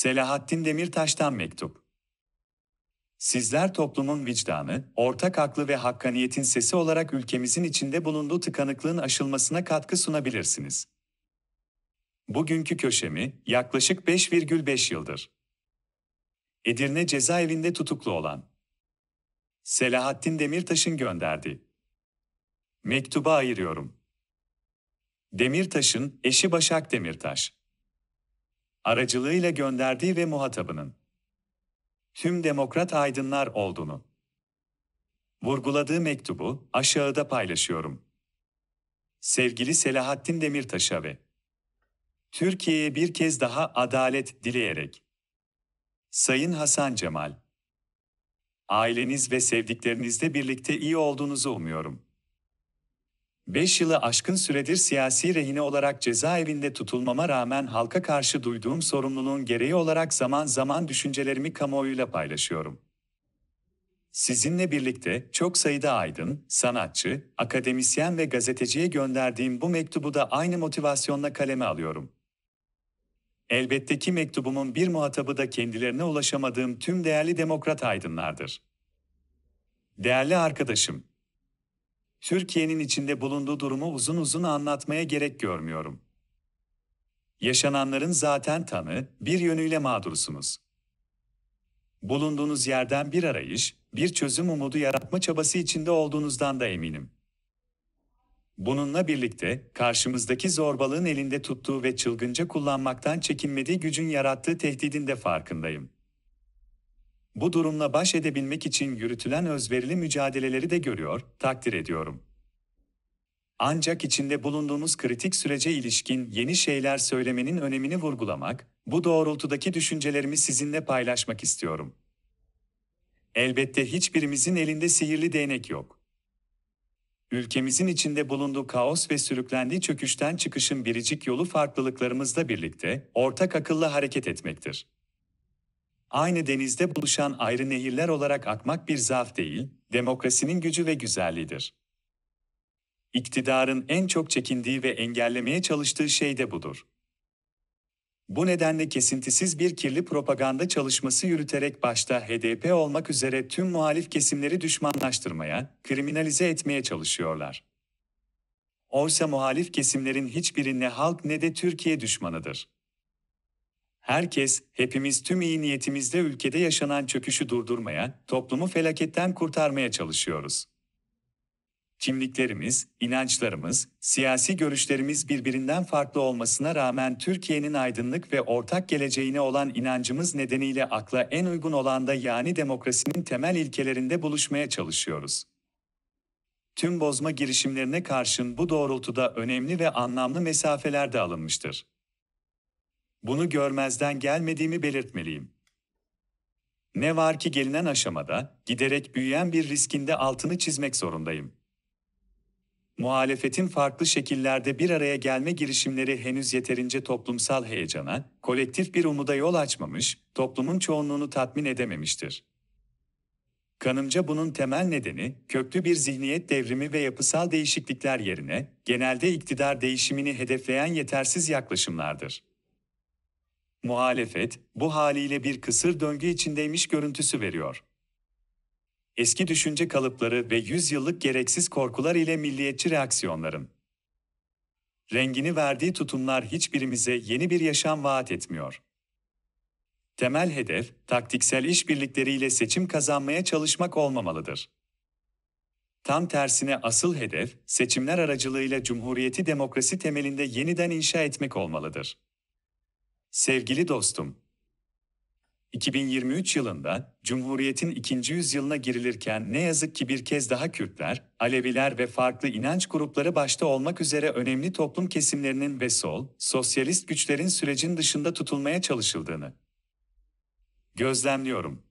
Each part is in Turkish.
Selahattin Demirtaş'tan mektup. Sizler toplumun vicdanı, ortak aklı ve hakkaniyetin sesi olarak ülkemizin içinde bulunduğu tıkanıklığın aşılmasına katkı sunabilirsiniz. Bugünkü köşemi yaklaşık 5,5 yıldır. Edirne cezaevinde tutuklu olan Selahattin Demirtaş'ın gönderdi. mektuba ayırıyorum. Demirtaş'ın eşi Başak Demirtaş aracılığıyla gönderdiği ve muhatabının tüm demokrat aydınlar olduğunu vurguladığı mektubu aşağıda paylaşıyorum. Sevgili Selahattin Demirtaş'a ve Türkiye'ye bir kez daha adalet dileyerek Sayın Hasan Cemal aileniz ve sevdiklerinizle birlikte iyi olduğunuzu umuyorum. 5 yılı aşkın süredir siyasi rehine olarak cezaevinde tutulmama rağmen halka karşı duyduğum sorumluluğun gereği olarak zaman zaman düşüncelerimi kamuoyuyla paylaşıyorum. Sizinle birlikte çok sayıda aydın, sanatçı, akademisyen ve gazeteciye gönderdiğim bu mektubu da aynı motivasyonla kaleme alıyorum. Elbette ki mektubumun bir muhatabı da kendilerine ulaşamadığım tüm değerli demokrat aydınlardır. Değerli arkadaşım, Türkiye'nin içinde bulunduğu durumu uzun uzun anlatmaya gerek görmüyorum. Yaşananların zaten tanı, bir yönüyle mağdursunuz. Bulunduğunuz yerden bir arayış, bir çözüm umudu yaratma çabası içinde olduğunuzdan da eminim. Bununla birlikte karşımızdaki zorbalığın elinde tuttuğu ve çılgınca kullanmaktan çekinmediği gücün yarattığı tehdidin de farkındayım bu durumla baş edebilmek için yürütülen özverili mücadeleleri de görüyor, takdir ediyorum. Ancak içinde bulunduğumuz kritik sürece ilişkin yeni şeyler söylemenin önemini vurgulamak, bu doğrultudaki düşüncelerimi sizinle paylaşmak istiyorum. Elbette hiçbirimizin elinde sihirli değnek yok. Ülkemizin içinde bulunduğu kaos ve sürüklendiği çöküşten çıkışın biricik yolu farklılıklarımızla birlikte ortak akılla hareket etmektir aynı denizde buluşan ayrı nehirler olarak akmak bir zaaf değil, demokrasinin gücü ve güzelliğidir. İktidarın en çok çekindiği ve engellemeye çalıştığı şey de budur. Bu nedenle kesintisiz bir kirli propaganda çalışması yürüterek başta HDP olmak üzere tüm muhalif kesimleri düşmanlaştırmaya, kriminalize etmeye çalışıyorlar. Oysa muhalif kesimlerin hiçbiri ne halk ne de Türkiye düşmanıdır. Herkes, hepimiz tüm iyi niyetimizle ülkede yaşanan çöküşü durdurmaya, toplumu felaketten kurtarmaya çalışıyoruz. Kimliklerimiz, inançlarımız, siyasi görüşlerimiz birbirinden farklı olmasına rağmen Türkiye'nin aydınlık ve ortak geleceğine olan inancımız nedeniyle akla en uygun olanda yani demokrasinin temel ilkelerinde buluşmaya çalışıyoruz tüm bozma girişimlerine karşın bu doğrultuda önemli ve anlamlı mesafeler de alınmıştır. Bunu görmezden gelmediğimi belirtmeliyim. Ne var ki gelinen aşamada giderek büyüyen bir riskinde altını çizmek zorundayım. Muhalefetin farklı şekillerde bir araya gelme girişimleri henüz yeterince toplumsal heyecana, kolektif bir umuda yol açmamış, toplumun çoğunluğunu tatmin edememiştir. Kanımca bunun temel nedeni köklü bir zihniyet devrimi ve yapısal değişiklikler yerine genelde iktidar değişimini hedefleyen yetersiz yaklaşımlardır. Muhalefet, bu haliyle bir kısır döngü içindeymiş görüntüsü veriyor. Eski düşünce kalıpları ve yüzyıllık gereksiz korkular ile milliyetçi reaksiyonların rengini verdiği tutumlar hiçbirimize yeni bir yaşam vaat etmiyor. Temel hedef, taktiksel işbirlikleriyle seçim kazanmaya çalışmak olmamalıdır. Tam tersine asıl hedef, seçimler aracılığıyla cumhuriyeti demokrasi temelinde yeniden inşa etmek olmalıdır. Sevgili dostum, 2023 yılında Cumhuriyet'in ikinci yüzyılına girilirken ne yazık ki bir kez daha Kürtler, Aleviler ve farklı inanç grupları başta olmak üzere önemli toplum kesimlerinin ve sol, sosyalist güçlerin sürecin dışında tutulmaya çalışıldığını gözlemliyorum.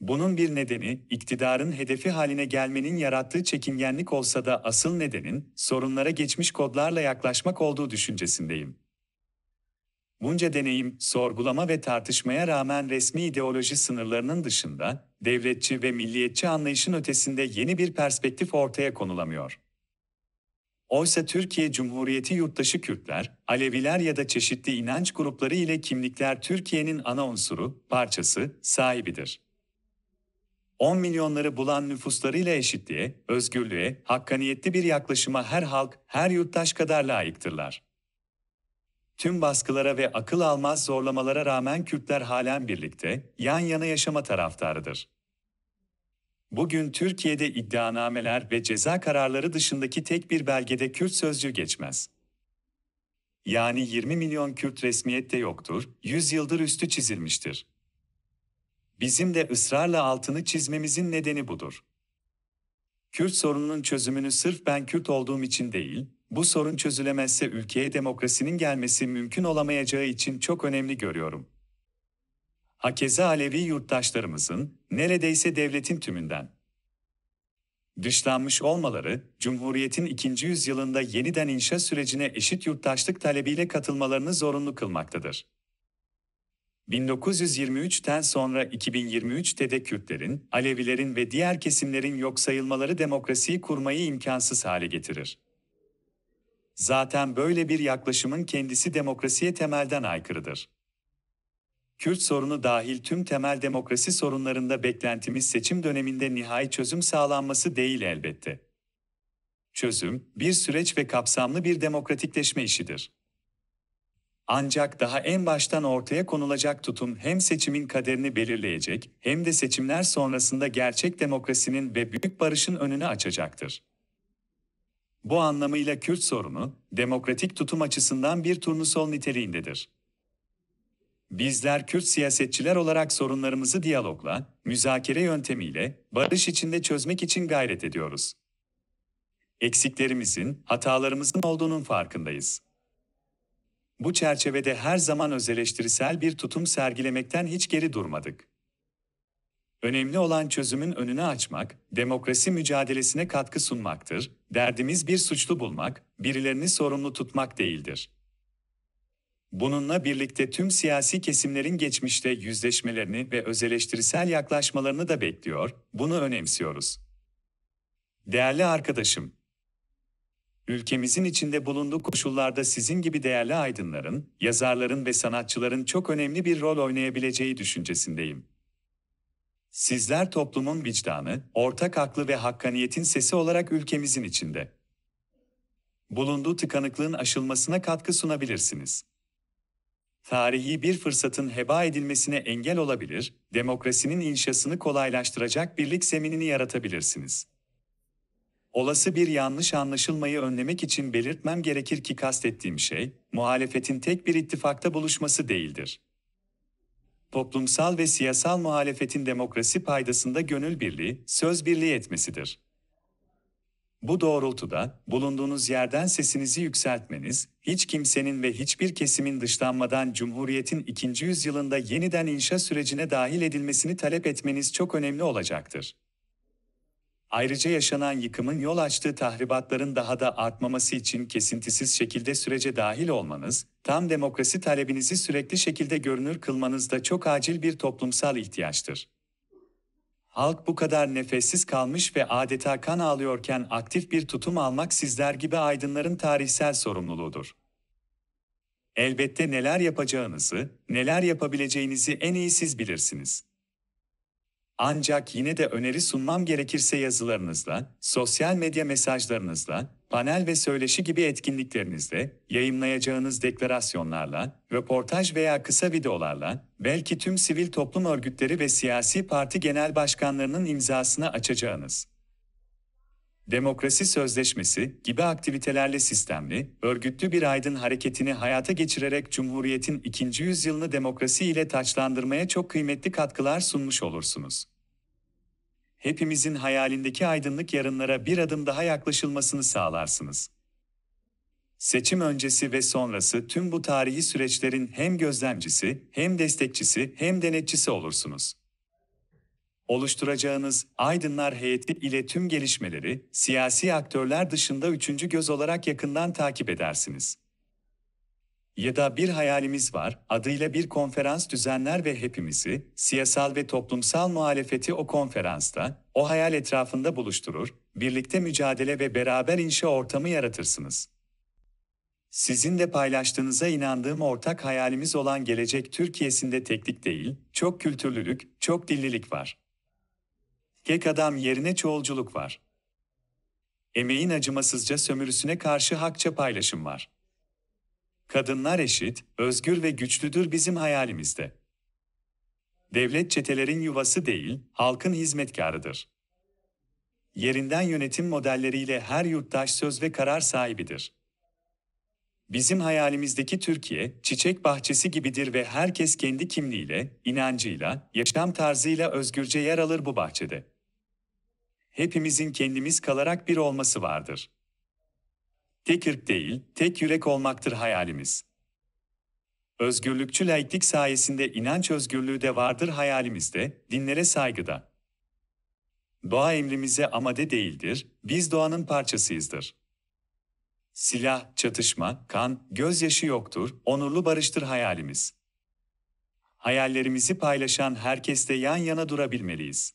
Bunun bir nedeni iktidarın hedefi haline gelmenin yarattığı çekingenlik olsa da asıl nedenin sorunlara geçmiş kodlarla yaklaşmak olduğu düşüncesindeyim bunca deneyim, sorgulama ve tartışmaya rağmen resmi ideoloji sınırlarının dışında, devletçi ve milliyetçi anlayışın ötesinde yeni bir perspektif ortaya konulamıyor. Oysa Türkiye Cumhuriyeti yurttaşı Kürtler, Aleviler ya da çeşitli inanç grupları ile kimlikler Türkiye'nin ana unsuru, parçası, sahibidir. 10 milyonları bulan nüfuslarıyla eşitliğe, özgürlüğe, hakkaniyetli bir yaklaşıma her halk, her yurttaş kadar layıktırlar. Tüm baskılara ve akıl almaz zorlamalara rağmen Kürtler halen birlikte, yan yana yaşama taraftarıdır. Bugün Türkiye'de iddianameler ve ceza kararları dışındaki tek bir belgede Kürt sözcüğü geçmez. Yani 20 milyon Kürt resmiyette yoktur, 100 yıldır üstü çizilmiştir. Bizim de ısrarla altını çizmemizin nedeni budur. Kürt sorununun çözümünü sırf ben Kürt olduğum için değil, bu sorun çözülemezse ülkeye demokrasinin gelmesi mümkün olamayacağı için çok önemli görüyorum. Hakeza Alevi yurttaşlarımızın neredeyse devletin tümünden dışlanmış olmaları, Cumhuriyet'in ikinci yüzyılında yeniden inşa sürecine eşit yurttaşlık talebiyle katılmalarını zorunlu kılmaktadır. 1923'ten sonra 2023'te de Kürtlerin, Alevilerin ve diğer kesimlerin yok sayılmaları demokrasiyi kurmayı imkansız hale getirir. Zaten böyle bir yaklaşımın kendisi demokrasiye temelden aykırıdır. Kürt sorunu dahil tüm temel demokrasi sorunlarında beklentimiz seçim döneminde nihai çözüm sağlanması değil elbette. Çözüm, bir süreç ve kapsamlı bir demokratikleşme işidir. Ancak daha en baştan ortaya konulacak tutum hem seçimin kaderini belirleyecek hem de seçimler sonrasında gerçek demokrasinin ve büyük barışın önünü açacaktır. Bu anlamıyla Kürt sorunu, demokratik tutum açısından bir turnusol niteliğindedir. Bizler Kürt siyasetçiler olarak sorunlarımızı diyalogla, müzakere yöntemiyle, barış içinde çözmek için gayret ediyoruz. Eksiklerimizin, hatalarımızın olduğunun farkındayız. Bu çerçevede her zaman özeleştirisel bir tutum sergilemekten hiç geri durmadık. Önemli olan çözümün önünü açmak, demokrasi mücadelesine katkı sunmaktır. Derdimiz bir suçlu bulmak, birilerini sorumlu tutmak değildir. Bununla birlikte tüm siyasi kesimlerin geçmişte yüzleşmelerini ve özeleştirisel yaklaşmalarını da bekliyor, bunu önemsiyoruz. Değerli arkadaşım, ülkemizin içinde bulunduğu koşullarda sizin gibi değerli aydınların, yazarların ve sanatçıların çok önemli bir rol oynayabileceği düşüncesindeyim. Sizler toplumun vicdanı, ortak aklı ve hakkaniyetin sesi olarak ülkemizin içinde bulunduğu tıkanıklığın aşılmasına katkı sunabilirsiniz. Tarihi bir fırsatın heba edilmesine engel olabilir, demokrasinin inşasını kolaylaştıracak birlik zeminini yaratabilirsiniz. Olası bir yanlış anlaşılmayı önlemek için belirtmem gerekir ki kastettiğim şey, muhalefetin tek bir ittifakta buluşması değildir toplumsal ve siyasal muhalefetin demokrasi paydasında gönül birliği, söz birliği etmesidir. Bu doğrultuda, bulunduğunuz yerden sesinizi yükseltmeniz, hiç kimsenin ve hiçbir kesimin dışlanmadan Cumhuriyet'in ikinci yüzyılında yeniden inşa sürecine dahil edilmesini talep etmeniz çok önemli olacaktır. Ayrıca yaşanan yıkımın yol açtığı tahribatların daha da artmaması için kesintisiz şekilde sürece dahil olmanız, tam demokrasi talebinizi sürekli şekilde görünür kılmanız da çok acil bir toplumsal ihtiyaçtır. Halk bu kadar nefessiz kalmış ve adeta kan ağlıyorken aktif bir tutum almak sizler gibi aydınların tarihsel sorumluluğudur. Elbette neler yapacağınızı, neler yapabileceğinizi en iyi siz bilirsiniz. Ancak yine de öneri sunmam gerekirse yazılarınızla, sosyal medya mesajlarınızla, panel ve söyleşi gibi etkinliklerinizde, yayınlayacağınız deklarasyonlarla, röportaj veya kısa videolarla, belki tüm sivil toplum örgütleri ve siyasi parti genel başkanlarının imzasını açacağınız demokrasi sözleşmesi gibi aktivitelerle sistemli, örgütlü bir aydın hareketini hayata geçirerek Cumhuriyet'in ikinci yüzyılını demokrasi ile taçlandırmaya çok kıymetli katkılar sunmuş olursunuz hepimizin hayalindeki aydınlık yarınlara bir adım daha yaklaşılmasını sağlarsınız. Seçim öncesi ve sonrası tüm bu tarihi süreçlerin hem gözlemcisi, hem destekçisi, hem denetçisi olursunuz. Oluşturacağınız Aydınlar Heyeti ile tüm gelişmeleri siyasi aktörler dışında üçüncü göz olarak yakından takip edersiniz ya da bir hayalimiz var adıyla bir konferans düzenler ve hepimizi, siyasal ve toplumsal muhalefeti o konferansta, o hayal etrafında buluşturur, birlikte mücadele ve beraber inşa ortamı yaratırsınız. Sizin de paylaştığınıza inandığım ortak hayalimiz olan gelecek Türkiye'sinde teknik değil, çok kültürlülük, çok dillilik var. Tek adam yerine çoğulculuk var. Emeğin acımasızca sömürüsüne karşı hakça paylaşım var. Kadınlar eşit, özgür ve güçlüdür bizim hayalimizde. Devlet çetelerin yuvası değil, halkın hizmetkarıdır. Yerinden yönetim modelleriyle her yurttaş söz ve karar sahibidir. Bizim hayalimizdeki Türkiye, çiçek bahçesi gibidir ve herkes kendi kimliğiyle, inancıyla, yaşam tarzıyla özgürce yer alır bu bahçede. Hepimizin kendimiz kalarak bir olması vardır tek ırk değil, tek yürek olmaktır hayalimiz. Özgürlükçü laiklik sayesinde inanç özgürlüğü de vardır hayalimizde, dinlere saygıda. Doğa emrimize amade değildir, biz doğanın parçasıyızdır. Silah, çatışma, kan, gözyaşı yoktur, onurlu barıştır hayalimiz. Hayallerimizi paylaşan herkeste yan yana durabilmeliyiz.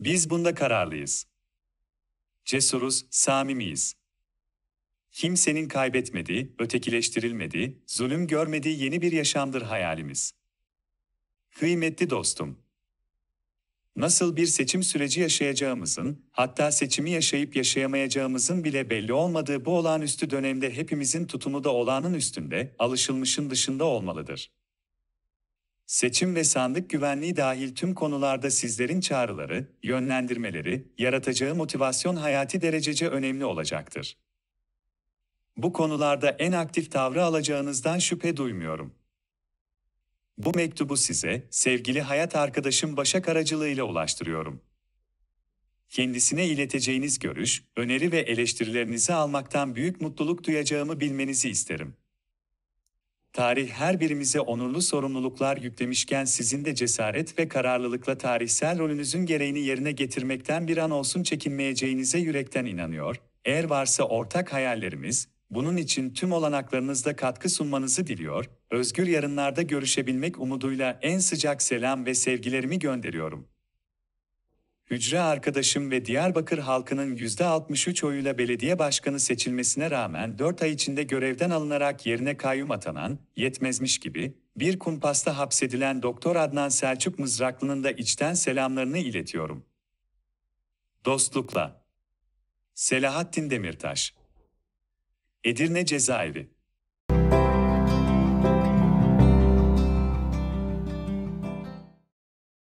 Biz bunda kararlıyız. Cesuruz, samimiyiz kimsenin kaybetmediği, ötekileştirilmediği, zulüm görmediği yeni bir yaşamdır hayalimiz. Kıymetli dostum, nasıl bir seçim süreci yaşayacağımızın, hatta seçimi yaşayıp yaşayamayacağımızın bile belli olmadığı bu olağanüstü dönemde hepimizin tutumu da olağanın üstünde, alışılmışın dışında olmalıdır. Seçim ve sandık güvenliği dahil tüm konularda sizlerin çağrıları, yönlendirmeleri, yaratacağı motivasyon hayati derecece önemli olacaktır. Bu konularda en aktif tavrı alacağınızdan şüphe duymuyorum. Bu mektubu size sevgili hayat arkadaşım Başak aracılığıyla ulaştırıyorum. Kendisine ileteceğiniz görüş, öneri ve eleştirilerinizi almaktan büyük mutluluk duyacağımı bilmenizi isterim. Tarih her birimize onurlu sorumluluklar yüklemişken sizin de cesaret ve kararlılıkla tarihsel rolünüzün gereğini yerine getirmekten bir an olsun çekinmeyeceğinize yürekten inanıyor. Eğer varsa ortak hayallerimiz, bunun için tüm olanaklarınızda katkı sunmanızı diliyor, özgür yarınlarda görüşebilmek umuduyla en sıcak selam ve sevgilerimi gönderiyorum. Hücre arkadaşım ve Diyarbakır halkının %63 oyuyla belediye başkanı seçilmesine rağmen 4 ay içinde görevden alınarak yerine kayyum atanan, yetmezmiş gibi, bir kumpasta hapsedilen Doktor Adnan Selçuk Mızraklı'nın da içten selamlarını iletiyorum. Dostlukla Selahattin Demirtaş Edirne Cezaevi